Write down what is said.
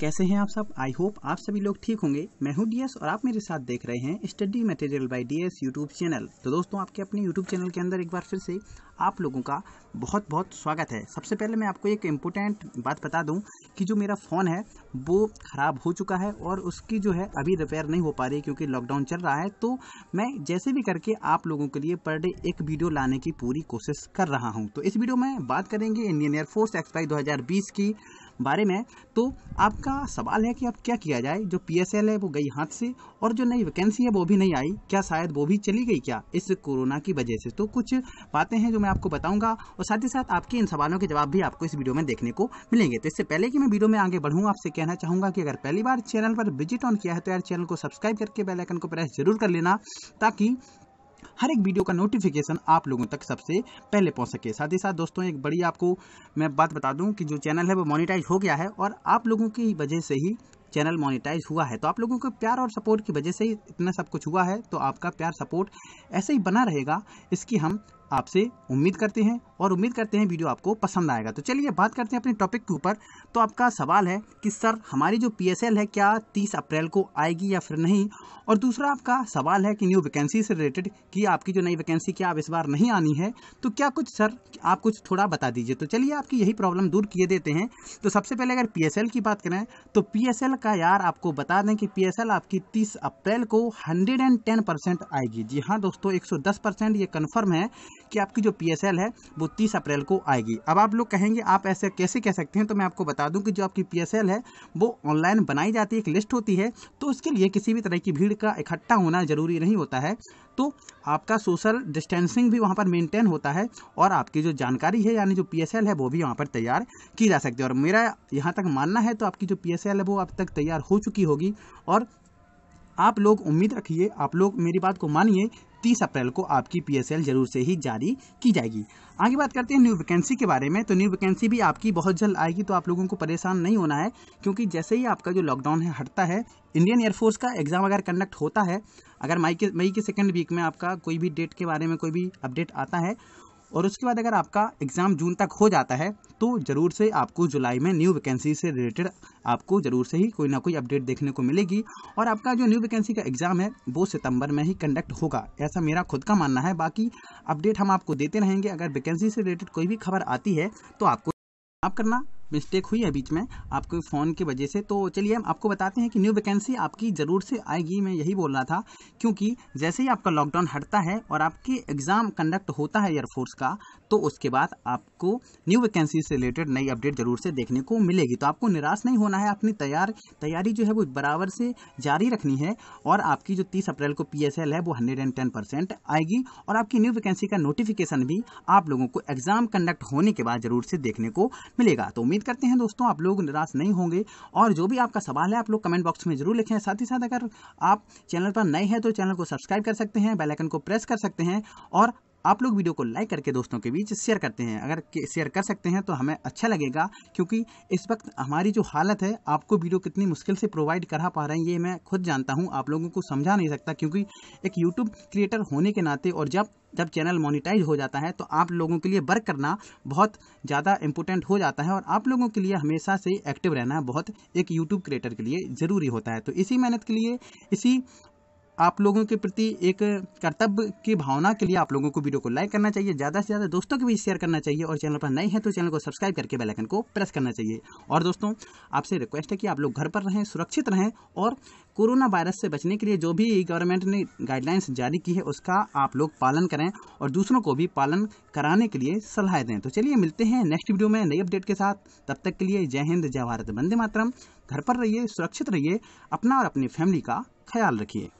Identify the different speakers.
Speaker 1: कैसे हैं आप सब आई होप आप सभी लोग ठीक होंगे मैं हूं डीएस और आप मेरे साथ देख रहे हैं study material by DS YouTube channel तो दोस्तों आपके अपने यूट्यूब चैनल के अंदर एक बार फिर से आप लोगों का बहुत बहुत स्वागत है सबसे पहले मैं आपको एक इम्पोर्टेंट बात बता दूं कि जो मेरा फ़ोन है वो ख़राब हो चुका है और उसकी जो है अभी रिपेयर नहीं हो पा रही क्योंकि लॉकडाउन चल रहा है तो मैं जैसे भी करके आप लोगों के लिए पर डे एक वीडियो लाने की पूरी कोशिश कर रहा हूँ तो इस वीडियो में बात करेंगे इंडियन एयरफोर्स एक्सपाई दो की बारे में तो आपका सवाल है कि अब क्या किया जाए जो पी है वो गई हाथ से और जो नई वैकेंसी है वो भी नहीं आई क्या शायद वो भी चली गई क्या इस कोरोना की वजह से तो कुछ बातें हैं जो मैं आपको बताऊंगा और साथ ही साथ आपके इन सवालों के जवाब भी आपको इस वीडियो में देखने को मिलेंगे तो इससे पहले कि मैं वीडियो में आगे बढ़ूँ आपसे कहना चाहूँगा कि अगर पहली बार चैनल पर विजिट ऑन किया है तो यार चैनल को सब्सक्राइब करके बेलाइकन को प्रेस जरूर कर लेना ताकि हर एक वीडियो का नोटिफिकेशन आप लोगों तक सबसे पहले पहुँच सके साथ ही साथ दोस्तों एक बड़ी आपको मैं बात बता दूँ कि जो चैनल है वो मोनिटाइज हो गया है और आप लोगों की वजह से ही चैनल मोनिटाइज हुआ है तो आप लोगों के प्यार और सपोर्ट की वजह से ही इतना सब कुछ हुआ है तो आपका प्यार सपोर्ट ऐसे ही बना रहेगा इसकी हम आपसे उम्मीद करते हैं और उम्मीद करते हैं वीडियो आपको पसंद आएगा तो चलिए बात करते हैं अपने टॉपिक के ऊपर तो आपका सवाल है कि सर हमारी जो पी है क्या 30 अप्रैल को आएगी या फिर नहीं और दूसरा आपका सवाल है कि न्यू वैकेंसी से रिलेटेड कि आपकी जो नई वैकेंसी क्या अब इस बार नहीं आनी है तो क्या कुछ सर आप कुछ थोड़ा बता दीजिए तो चलिए आपकी यही प्रॉब्लम दूर किए देते हैं तो सबसे पहले अगर पी की बात करें तो पी का यार आपको बता दें कि पी आपकी तीस अप्रैल को हंड्रेड आएगी जी हाँ दोस्तों एक ये कन्फर्म है कि आपकी जो पी है वो तीस अप्रैल को आएगी अब आप लोग कहेंगे आप ऐसे कैसे कह सकते हैं तो मैं आपको बता दूं कि जो आपकी पी है वो ऑनलाइन बनाई जाती है एक लिस्ट होती है तो उसके लिए किसी भी तरह की भीड़ का इकट्ठा होना ज़रूरी नहीं होता है तो आपका सोशल डिस्टेंसिंग भी वहाँ पर मेंटेन होता है और आपकी जो जानकारी है यानी जो पी है वो भी वहाँ पर तैयार की जा सकती है और मेरा यहाँ तक मानना है तो आपकी जो पी है वो अब तक तैयार हो चुकी होगी और आप लोग उम्मीद रखिए आप लोग मेरी बात को मानिए तीस अप्रैल को आपकी पी जरूर से ही जारी की जाएगी आगे बात करते हैं न्यू वैकेंसी के बारे में तो न्यू वैकेंसी भी आपकी बहुत जल्द आएगी तो आप लोगों को परेशान नहीं होना है क्योंकि जैसे ही आपका जो लॉकडाउन है हटता है इंडियन एयरफोर्स का एग्ज़ाम अगर कंडक्ट होता है अगर मई के मई के सेकेंड वीक में आपका कोई भी डेट के बारे में कोई भी अपडेट आता है और उसके बाद अगर आपका एग्ज़ाम जून तक हो जाता है तो ज़रूर से आपको जुलाई में न्यू वैकेंसी से रिलेटेड आपको ज़रूर से ही कोई ना कोई अपडेट देखने को मिलेगी और आपका जो न्यू वैकेंसी का एग्ज़ाम है वो सितंबर में ही कंडक्ट होगा ऐसा मेरा खुद का मानना है बाकी अपडेट हम आपको देते रहेंगे अगर वैकेंसी से रिलेटेड कोई भी खबर आती है तो आपको आप करना मिस्टेक हुई है बीच में आपके फ़ोन की वजह से तो चलिए हम आपको बताते हैं कि न्यू वैकेंसी आपकी ज़रूर से आएगी मैं यही बोल रहा था क्योंकि जैसे ही आपका लॉकडाउन हटता है और आपके एग्ज़ाम कंडक्ट होता है एयरफोर्स का तो उसके बाद आपको न्यू वैकेंसी से रिलेटेड नई अपडेट जरूर से देखने को मिलेगी तो आपको निराश नहीं होना है अपनी तैयार तैयारी जो है वो बराबर से जारी रखनी है और आपकी जो तीस अप्रैल को पी है वो हंड्रेड आएगी और आपकी न्यू वैकेंसी का नोटिफिकेशन भी आप लोगों को एग्जाम कंडक्ट होने के बाद जरूर से देखने को मिलेगा तो उम्मीद करते हैं दोस्तों आप लोग निराश नहीं होंगे और जो भी आपका सवाल है आप लोग कमेंट बॉक्स में जरूर लिखें साथ ही साथ अगर आप चैनल पर नए हैं तो चैनल को सब्सक्राइब कर सकते हैं बेलाइकन को प्रेस कर सकते हैं और आप लोग वीडियो को लाइक करके दोस्तों के बीच शेयर करते हैं अगर शेयर कर सकते हैं तो हमें अच्छा लगेगा क्योंकि इस वक्त हमारी जो हालत है आपको वीडियो कितनी मुश्किल से प्रोवाइड करा पा रहे हैं ये मैं खुद जानता हूँ आप लोगों को समझा नहीं सकता क्योंकि एक यूट्यूब क्रिएटर होने के नाते और जब जब चैनल मोनिटाइज हो जाता है तो आप लोगों के लिए वर्क करना बहुत ज़्यादा इंपॉर्टेंट हो जाता है और आप लोगों के लिए हमेशा से एक्टिव रहना बहुत एक यूट्यूब क्रिएटर के लिए ज़रूरी होता है तो इसी मेहनत के लिए इसी आप लोगों के प्रति एक कर्तव्य की भावना के लिए आप लोगों को वीडियो को लाइक करना चाहिए ज़्यादा से ज़्यादा दोस्तों के भी शेयर करना चाहिए और चैनल पर नए हैं तो चैनल को सब्सक्राइब करके बेलाइकन को प्रेस करना चाहिए और दोस्तों आपसे रिक्वेस्ट है कि आप लोग घर पर रहें सुरक्षित रहें और कोरोना वायरस से बचने के लिए जो भी गवर्नमेंट ने गाइडलाइंस जारी की है उसका आप लोग पालन करें और दूसरों को भी पालन कराने के लिए सलाह दें तो चलिए मिलते हैं नेक्स्ट वीडियो में नई अपडेट के साथ तब तक के लिए जय हिंद जय भारत वंदे मातरम घर पर रहिए सुरक्षित रहिए अपना और अपनी फैमिली का ख्याल रखिए